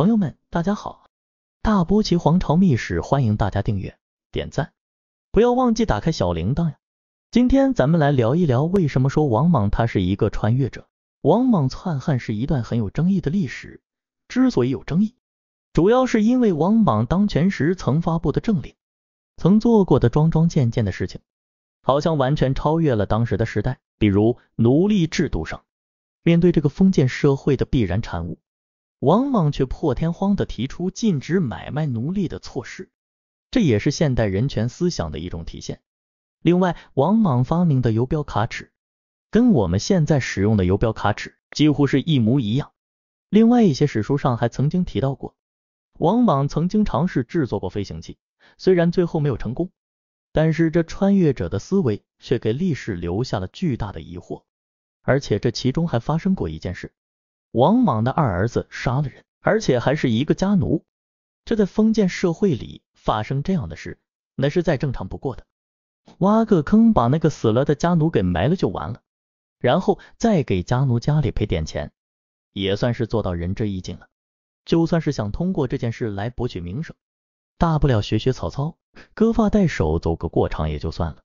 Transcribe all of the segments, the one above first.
朋友们，大家好！大波奇皇朝秘史，欢迎大家订阅、点赞，不要忘记打开小铃铛呀。今天咱们来聊一聊，为什么说王莽他是一个穿越者？王莽篡汉是一段很有争议的历史，之所以有争议，主要是因为王莽当权时曾发布的政令，曾做过的桩桩件件的事情，好像完全超越了当时的时代。比如奴隶制度上，面对这个封建社会的必然产物。王莽却破天荒的提出禁止买卖奴隶的措施，这也是现代人权思想的一种体现。另外，王莽发明的游标卡尺，跟我们现在使用的游标卡尺几乎是一模一样。另外一些史书上还曾经提到过，王莽曾经尝试制作过飞行器，虽然最后没有成功，但是这穿越者的思维却给历史留下了巨大的疑惑。而且这其中还发生过一件事。王莽的二儿子杀了人，而且还是一个家奴，这在封建社会里发生这样的事，那是再正常不过的。挖个坑把那个死了的家奴给埋了就完了，然后再给家奴家里赔点钱，也算是做到仁至义尽了。就算是想通过这件事来博取名声，大不了学学曹操，割发代首走个过场也就算了。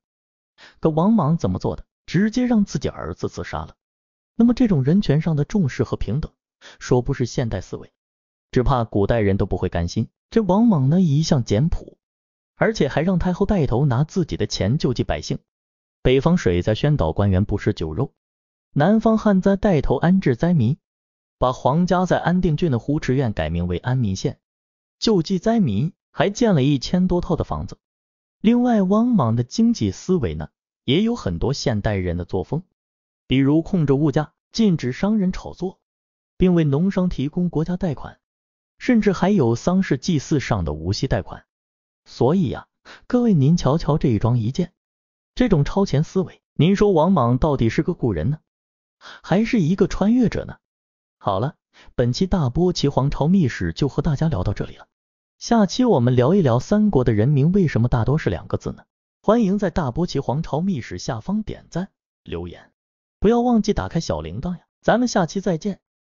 可王莽怎么做的？直接让自己儿子自杀了。那么这种人权上的重视和平等，说不是现代思维，只怕古代人都不会甘心。这王莽呢一向简朴，而且还让太后带头拿自己的钱救济百姓。北方水灾，宣导官员不吃酒肉；南方旱灾，带头安置灾民，把皇家在安定郡的湖池院改名为安民县，救济灾民，还建了一千多套的房子。另外，王莽的经济思维呢，也有很多现代人的作风。比如控制物价，禁止商人炒作，并为农商提供国家贷款，甚至还有丧事祭祀上的无息贷款。所以呀，各位您瞧瞧这一桩一件，这种超前思维，您说王莽到底是个古人呢，还是一个穿越者呢？好了，本期大波齐皇朝秘史就和大家聊到这里了，下期我们聊一聊三国的人名为什么大多是两个字呢？欢迎在大波齐皇朝秘史下方点赞留言。不要忘记打开小铃铛呀！咱们下期再见。